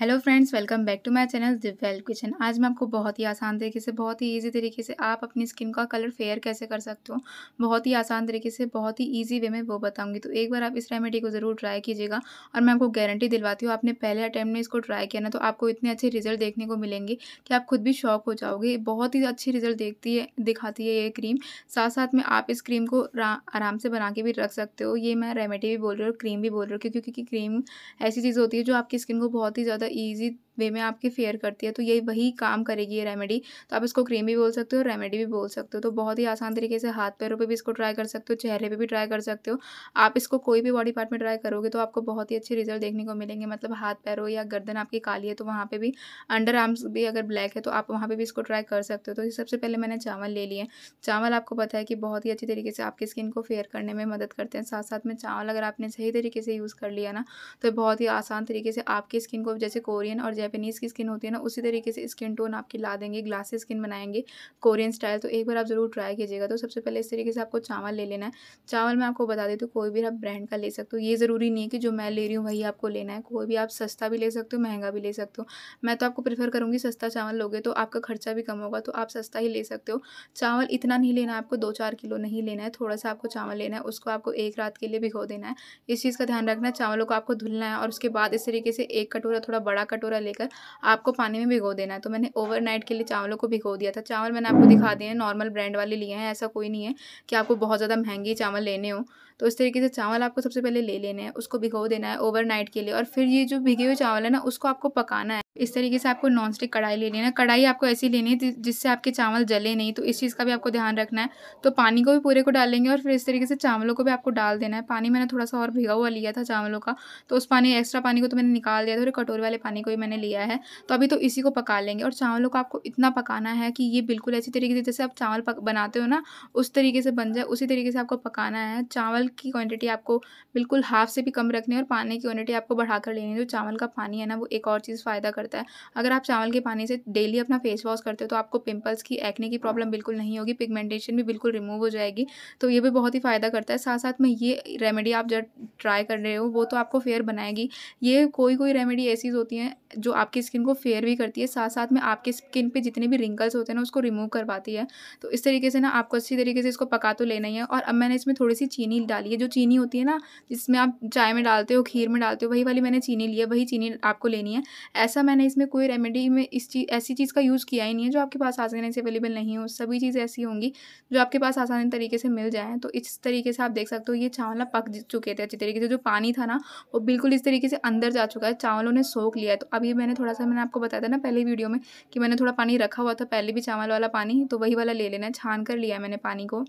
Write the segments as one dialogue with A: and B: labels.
A: hello friends welcome back to my channel Divyal kitchen आज मैं आपको बहुत ही आसान तरीके से बहुत ही इजी तरीके से आप अपनी स्किन का कलर फेयर कैसे कर सकते हो बहुत ही आसान तरीके से बहुत ही इजी वे में वो बताऊंगी तो एक बार आप इस रेमेडी को ज़रूर ट्राई कीजिएगा और मैं आपको गारंटी दिलवाती हूँ आपने पहले अटैम्प्ट में इसको ट्राई किया ना तो आपको इतने अच्छे रिजल्ट देखने को मिलेंगे कि आप खुद भी शॉक हो जाओगे बहुत ही अच्छी रिजल्ट देखती है दिखाती है ये क्रीम साथ साथ में आप इस क्रीम को आराम से बना के भी रख सकते हो ये मैं रेमेडी भी बोल रही हूँ क्रीम भी बोल रही हूँ क्योंकि क्रीम ऐसी चीज़ होती है जो आपकी स्किन को बहुत ही ज़्यादा easy वे में आपके फेयर करती है तो ये वही काम करेगी ये रेमेडी तो आप इसको क्रीम भी बोल सकते हो रेमेडी भी बोल सकते हो तो बहुत ही आसान तरीके से हाथ पैरों पे भी इसको ट्राई कर सकते हो चेहरे पे भी ट्राई कर सकते हो आप इसको कोई भी बॉडी पार्ट में ट्राई करोगे तो आपको बहुत ही अच्छे रिजल्ट देखने को मिलेंगे मतलब हाथ पैरों या गर्दन आपकी काली है तो वहाँ पर भी अंडर आर्म्स भी अगर ब्लैक है तो आप वहाँ पर भी इसको ट्राई कर सकते हो तो सबसे पहले मैंने चावल ले लिए चावल आपको पता है कि बहुत ही अच्छी तरीके से आपकी स्किन को फेयर करने में मदद करते हैं साथ साथ में चावल अगर आपने सही तरीके से यूज़ कर लिया ना तो बहुत ही आसान तरीके से आपकी स्किन को जैसे कोरियन और जैपनीज़ की स्किन होती है ना उसी तरीके से स्किन टोन आपकी ला देंगे ग्लासी स्किन बनाएंगे कोरियन स्टाइल तो एक बार आप ज़रूर ट्राई कीजिएगा तो सबसे पहले इस तरीके से आपको चावल ले लेना है चावल मैं आपको बता देती हूँ कोई भी आप ब्रांड का ले सकते हो ये ज़रूरी नहीं है कि जो मैं ले रही हूँ वही आपको लेना है कोई भी आप सस्ता भी ले सकते हो महंगा भी ले सकते हो मैं तो आपको प्रीफर करूँगी सस्ता चावल लोगे तो आपका खर्चा भी कम होगा तो आप सस्ता ही ले सकते हो चावल इतना नहीं लेना है आपको दो चार किलो नहीं लेना है थोड़ा सा आपको चावल लेना है उसको आपको एक रात के लिए भिगो देना है इस चीज़ का ध्यान रखना है चावलों को आपको धुलना है और उसके बाद इस तरीके से एक कटोरा थोड़ा बड़ा कटोरा लेकर आपको पानी में भिगो देना है तो मैंने ओवरनाइट के लिए चावलों को भिगो दिया था चावल मैंने आपको दिखा दिए हैं नॉर्मल ब्रांड वाले लिए हैं ऐसा कोई नहीं है कि आपको बहुत ज़्यादा महंगी चावल लेने हो तो इस तरीके से चावल आपको सबसे पहले ले लेने हैं उसको भिगो देना है ओवरनाइट के लिए और फिर ये जो भिगे हुए चावल है ना उसको आपको पकाना है इस तरीके से आपको नॉन स्टिक कढ़ाई ले लेना कढ़ाई आपको ऐसी लेनी है जिससे आपके चावल जले नहीं तो इस चीज़ का भी आपको ध्यान रखना है तो पानी को भी पूरे को डालेंगे और फिर इस तरीके से चावलों को भी आपको डाल देना है पानी मैंने थोड़ा सा और भिगा हुआ लिया था चावलों का तो उस पानी एक्स्ट्रा पानी को तो मैंने निकाल दिया था और कटोरे वाले पानी को भी मैंने लिया है तो अभी तो इसी को पका लेंगे और चावलों को आपको इतना पकाना है कि ये बिल्कुल ऐसी तरीके से जैसे आप चावल बनाते हो ना उस तरीके से बन जाए उसी तरीके से आपको पकाना है चावल की क्वान्टिटी आपको बिल्कुल हाफ से भी कम रखनी है और पानी की क्वान्टिटी आपको बढ़ाकर लेनी है जो चावल का पानी है ना वो एक और चीज़ फ़ायदा करता करता है अगर आप चावल के पानी से डेली अपना फेस वॉश करते हो तो आपको पिंपल्स की एक्ने की प्रॉब्लम बिल्कुल नहीं होगी पिगमेंटेशन भी बिल्कुल रिमूव हो जाएगी तो ये भी बहुत ही फ़ायदा करता है साथ साथ में ये रेमेडी आप जब ट्राई कर रहे हो वो तो आपको फेयर बनाएगी ये कोई कोई रेमेडी ऐसी होती हैं जो आपकी स्किन को फेयर भी करती है साथ साथ में आपकी स्किन पे जितने भी रिंकल्स होते हैं ना उसको रिमूव करवाती है तो इस तरीके से ना आपको अच्छी तरीके से इसको पका तो लेना ही है और अब मैंने इसमें थोड़ी सी चीनी डाली है जो चीनी होती है ना जिसमें आप चाय में डालते हो खीर में डालते हो वही वाली मैंने चीनी ली है वही चीनी आपको लेनी है ऐसा मैंने इसमें कोई रेमेडी में इस चीज़ ऐसी चीज़ का यूज़ किया ही नहीं है जो आपके पास आसानी से अवेलेबल नहीं हो सभी चीज़ें ऐसी होंगी जो आपके पास आसानी तरीके से मिल जाए तो इस तरीके से आप देख सकते हो ये चावल पक चुके थे अच्छी तरीके से जो पानी था ना वो बिल्कुल इस तरीके से अंदर जा चुका है चावलों ने सोख लिया है तो अभी मैंने थोड़ा सा मैंने आपको बताया था ना पहले वीडियो में कि मैंने थोड़ा पानी रखा हुआ था पहले भी चावल वाला पानी तो वही वाला ले लेना है छान कर लिया है मैंने पानी को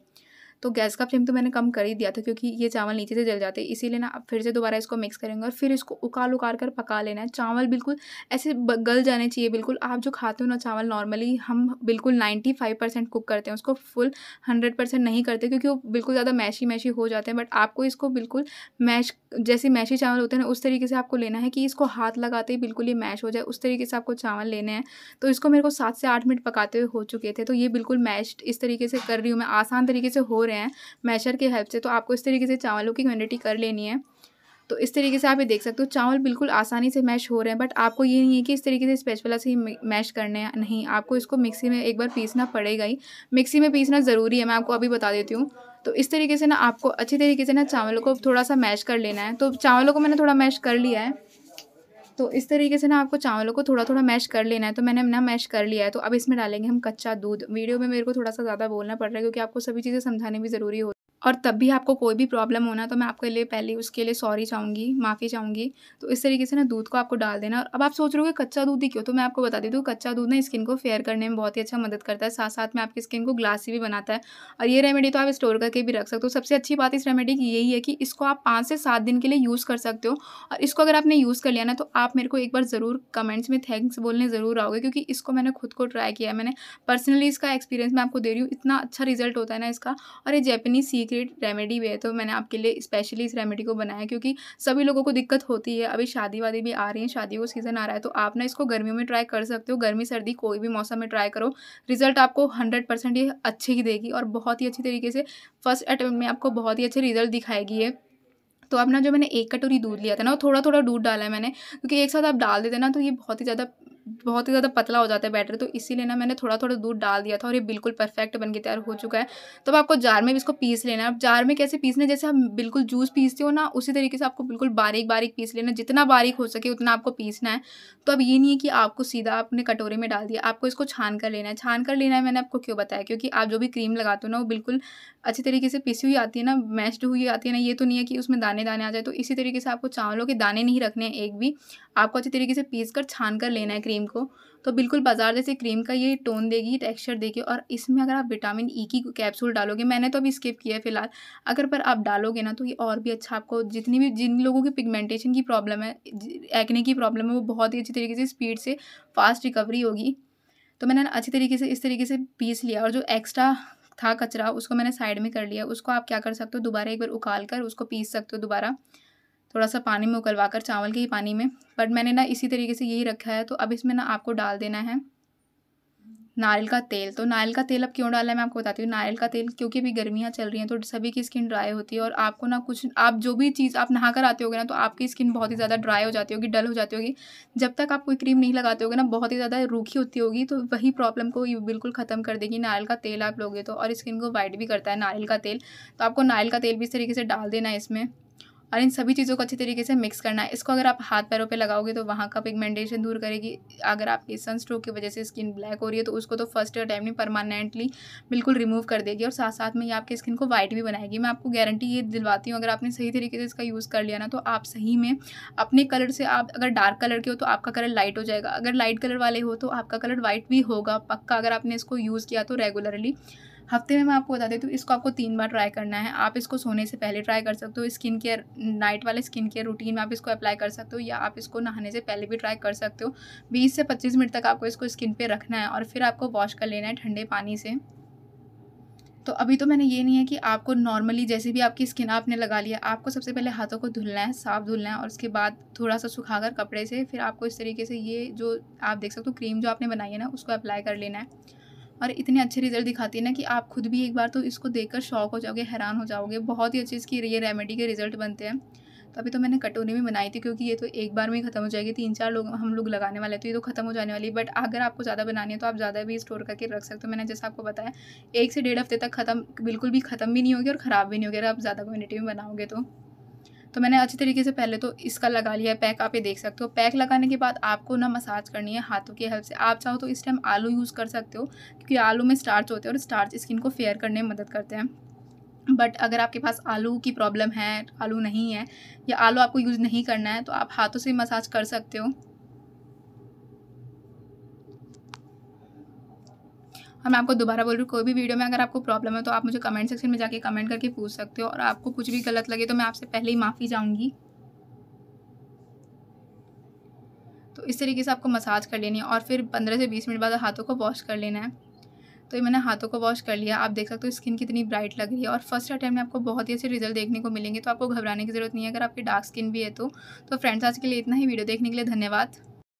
A: तो गैस का फ्लेम तो मैंने कम कर ही दिया था क्योंकि ये चावल नीचे से जल जाते इसीलिए ना अब फिर से दोबारा इसको मिक्स करेंगे और फिर इसको उकाल उकाल कर पका लेना है चावल बिल्कुल ऐसे गल जाने चाहिए बिल्कुल आप जो खाते हो ना चावल नॉर्मली हम बिल्कुल नाइन्टी फाइव परसेंट कुक करते हैं उसको फुल हंड्रेड परसेंट नहीं करते क्योंकि वो बिल्कुल ज़्यादा मैशी मैशी हो जाते हैं बट आपको इसको बिल्कुल मैश जैसे मैशी चावल होते हैं ना उस तरीके से आपको लेना है कि इसको हाथ लगाते ही बिल्कुल ये मैश हो जाए उस तरीके से आपको चावल लेने हैं तो इसको मेरे को सात से आठ मिनट पकाते हुए हो चुके थे तो ये बिल्कुल मैश इस तरीके से कर रही हूँ मैं आसान तरीके से हो रहे रहे हैं मैशर की हेल्प से तो आपको इस तरीके से चावलों की क्वान्टिटी कर लेनी है तो इस तरीके से आप ये देख सकते हो चावल बिल्कुल आसानी से मैश हो रहे हैं बट आपको ये नहीं है कि इस तरीके से स्पेचवला से ही मैश करने हैं नहीं आपको इसको मिक्सी में एक बार पीसना पड़ेगा ही मिक्सी में पीसना ज़रूरी है मैं आपको अभी बता देती हूँ तो इस तरीके से ना आपको अच्छी तरीके से ना चावलों को थोड़ा सा मैश कर लेना है तो चावलों को मैंने थोड़ा मैश कर लिया है तो इस तरीके से ना आपको चावलों को थोड़ा थोड़ा मैश कर लेना है तो मैंने ना मैश कर लिया है तो अब इसमें डालेंगे हम कच्चा दूध वीडियो में मेरे को थोड़ा सा ज़्यादा बोलना पड़ रहा है क्योंकि आपको सभी चीज़ें समझाने भी ज़रूरी होती और तब भी आपको कोई भी प्रॉब्लम होना तो मैं आपके लिए पहले उसके लिए सॉरी चाहूँगी माफ़ी चाहूँगी तो इस तरीके से ना दूध को आपको डाल देना और अब आप सोच रहे हो कच्चा दूध ही क्यों तो मैं आपको बता देती हूँ कच्चा दूध ना स्किन को फेयर करने में बहुत ही अच्छा मदद करता है साथ साथ में आपकी स्किन को ग्लासी भी बनाता है और ये रेमेडी तो आप स्टोर करके भी रख सकते हो सबसे अच्छी बात इस रेमेडी की यही है कि इसको आप पाँच से सात दिन के लिए यूज़ कर सकते हो और इसको अगर आपने यूज़ कर लिया ना तो आप मेरे को एक बार ज़रूर कमेंट्स में थैंक्स बोलने ज़रूर आओगे क्योंकि इसको मैंने खुद को ट्राई किया है मैंने पर्सनली इसका एक्सपीरियंस मैं आपको दे रही हूँ इतना अच्छा रिजल्ट होता है ना इसका और ये जैपनीज सीख सीक्रेट रेमेडी भी है तो मैंने आपके लिए स्पेशली इस रेमेडी को बनाया क्योंकि सभी लोगों को दिक्कत होती है अभी शादी वादी भी आ रही है शादियों का सीज़न आ रहा है तो आप ना इसको गर्मियों में ट्राई कर सकते हो गर्मी सर्दी कोई भी मौसम में ट्राई करो रिजल्ट आपको हंड्रेड परसेंट ये अच्छे ही देगी और बहुत ही अच्छी तरीके से फर्स्ट अटैम्प्ट में आपको बहुत ही अच्छे रिजल्ट दिखाएगी है तो अपना जो मैंने एक कटोरी दूध लिया था ना वो थोड़ा थोड़ा दूध डाला है मैंने क्योंकि एक साथ आप डाल देते ना तो ये बहुत ही ज़्यादा बहुत ही ज़्यादा पतला हो जाता है बैटर तो इसीलिए ना मैंने थोड़ा थोड़ा दूध डाल दिया था और ये बिल्कुल परफेक्ट बन के तैयार हो चुका है तो अब आपको जार में भी इसको पीस लेना है अब जार में कैसे पीसना जैसे आप बिल्कुल जूस पीसते हो ना उसी तरीके से आपको बिल्कुल बारीक बारीक पीस लेना जितना बारीक हो सके उतना आपको पीसना है तो अब ये नहीं है कि आपको सीधा आपने कटोरे में डाल दिया आपको इसको छान कर लेना है छान कर लेना है मैंने आपको क्यों बताया क्योंकि आप जो भी क्रीम लगाते हो ना वो बिल्कुल अच्छी तरीके से पीसी हुई आती है ना मैश्ड हुई आती है ना ये तो नहीं है कि उसमें दाने दाने आ जाए तो इसी तरीके से आपको चावलों के दाने नहीं रखने एक भी आपको अच्छी तरीके से पीस कर छान कर लेना है क्रीम क्रीम को तो बिल्कुल बाजार जैसे क्रीम का ये टोन देगी टेक्सचर देगी और इसमें अगर आप विटामिन ई e की कैप्सूल डालोगे मैंने तो अभी स्किप किया है फिलहाल अगर पर आप डालोगे ना तो ये और भी अच्छा आपको जितनी भी जिन लोगों की पिगमेंटेशन की प्रॉब्लम है एक्ने की प्रॉब्लम है वो बहुत ही अच्छी तरीके से स्पीड से फास्ट रिकवरी होगी तो मैंने अच्छी तरीके से इस तरीके से पीस लिया और जो एक्स्ट्रा था कचरा उसको मैंने साइड में कर लिया उसको आप क्या कर सकते हो दोबारा एक बार उकाल कर उसको पीस सकते हो दोबारा थोड़ा सा पानी में उकलवा कर चावल के ही पानी में बट मैंने ना इसी तरीके से यही रखा है तो अब इसमें ना आपको डाल देना है नारियल का तेल तो नारियल का तेल अब क्यों डाला है मैं आपको बताती हूँ नारियल का तेल क्योंकि अभी गर्मियाँ चल रही हैं तो सभी की स्किन ड्राई होती है और आपको ना कुछ आप जो भी चीज़ आप नहा कर आते होगे ना तो आपकी स्किन बहुत ही ज़्यादा ड्राई हो जाती होगी डल हो जाती होगी जब तक आप कोई क्रीम नहीं लगाते होगे ना बहुत ही ज़्यादा रूखी होती होगी तो वही प्रॉब्लम को बिल्कुल ख़त्म कर देगी नारियल का तेल आप लोगे तो और स्किन को वाइट भी करता है नारियल का तेल तो आपको नारियल का तेल भी इस तरीके से डाल देना है इसमें और इन सभी चीज़ों को अच्छी तरीके से मिक्स करना है इसको अगर आप हाथ पैरों पे लगाओगे तो वहाँ का पिगमेंटेशन दूर करेगी अगर आपकी सन स्ट्रोक की वजह से स्किन ब्लैक हो रही है तो उसको तो फर्स्ट टाइम नहीं परमानेंटली बिल्कुल रिमूव कर देगी और साथ साथ में ये आपकी स्किन को वाइट भी बनाएगी मैं आपको गारंटी ये दिलवाती हूँ अगर आपने सही तरीके से इसका यूज़ कर लिया ना तो आप सही में अपने कलर से आप अगर डार्क कलर के हो तो आपका कलर लाइट हो जाएगा अगर लाइट कलर वाले हो तो आपका कलर वाइट भी होगा पक्का अगर आपने इसको यूज़ किया तो रेगुलरली हफ्ते में मैं आपको बता देती हूँ इसको आपको तीन बार ट्राई करना है आप इसको सोने से पहले ट्राई कर सकते हो स्किन केयर नाइट वाले स्किन केयर रूटीन में आप इसको अप्लाई कर सकते हो या आप इसको नहाने से पहले भी ट्राई कर सकते हो बीस से पच्चीस मिनट तक आपको इसको स्किन पर रखना है और फिर आपको वॉश कर लेना है ठंडे पानी से तो अभी तो मैंने ये नहीं है कि आपको नॉर्मली जैसे भी आपकी स्किन आपने लगा लिया आपको सबसे पहले हाथों को धुलना है साफ धुलना है और उसके बाद थोड़ा सा सुखा कर कपड़े से फिर आपको इस तरीके से ये जो आप देख सकते हो क्रीम जो आपने बनाई है ना उसको अप्लाई कर लेना है और इतने अच्छे रिजल्ट दिखाती है ना कि आप खुद भी एक बार तो इसको देखकर शौक हो जाओगे हैरान हो जाओगे बहुत ही अच्छी इसकी ये रेमेडी के रिजल्ट बनते हैं तो अभी तो मैंने कटोरी में बनाई थी क्योंकि ये तो एक बार में ही ख़त्म हो जाएगी तीन चार लोग हम लोग लगाने वाले तो ये तो ख़त्म हो जाने वाली बट अगर आपको ज़्यादा बनानी है तो आप ज़्यादा भी स्टोर करके रख सकते हो मैंने जैसा आपको बताया एक से डेढ़ हफ्ते तक ख़त्म बिल्कुल भी ख़त्म भी नहीं होगी और ख़राब भी नहीं होगी अगर आप ज़्यादा क्वान्टिटी में बनाओगे तो तो मैंने अच्छी तरीके से पहले तो इसका लगा लिया है पैक आप ये देख सकते हो पैक लगाने के बाद आपको ना मसाज करनी है हाथों की हेल्प से आप चाहो तो इस टाइम आलू यूज़ कर सकते हो क्योंकि आलू में स्टार्च होते हैं और स्टार्च स्किन को फेयर करने में मदद करते हैं बट अगर आपके पास आलू की प्रॉब्लम है आलू नहीं है या आलू आपको यूज़ नहीं करना है तो आप हाथों से मसाज कर सकते हो और मैं आपको दोबारा बोल रही हूँ कोई भी वीडियो में अगर आपको प्रॉब्लम है तो आप मुझे कमेंट सेक्शन में जाके कमेंट करके पूछ सकते हो और आपको कुछ भी गलत लगे तो मैं आपसे पहले ही माफ़ी चाहूँगी तो इस तरीके से आपको मसाज कर लेनी है और फिर पंद्रह से बीस मिनट बाद हाथों को वॉश कर लेना है तो ये मैंने हाथों को वॉश कर लिया आप देख सकते हो स्किन कितनी ब्राइट लग रही है और फर्स्ट अटैम्प्ट में आपको बहुत ही अच्छे रिजल्ट देखने को मिलेंगे तो आपको घबराने की जरूरत नहीं है अगर आपकी डार्क स्किन भी है तो, तो फ्रेंड्स आज के लिए इतना ही वीडियो देखने के लिए धन्यवाद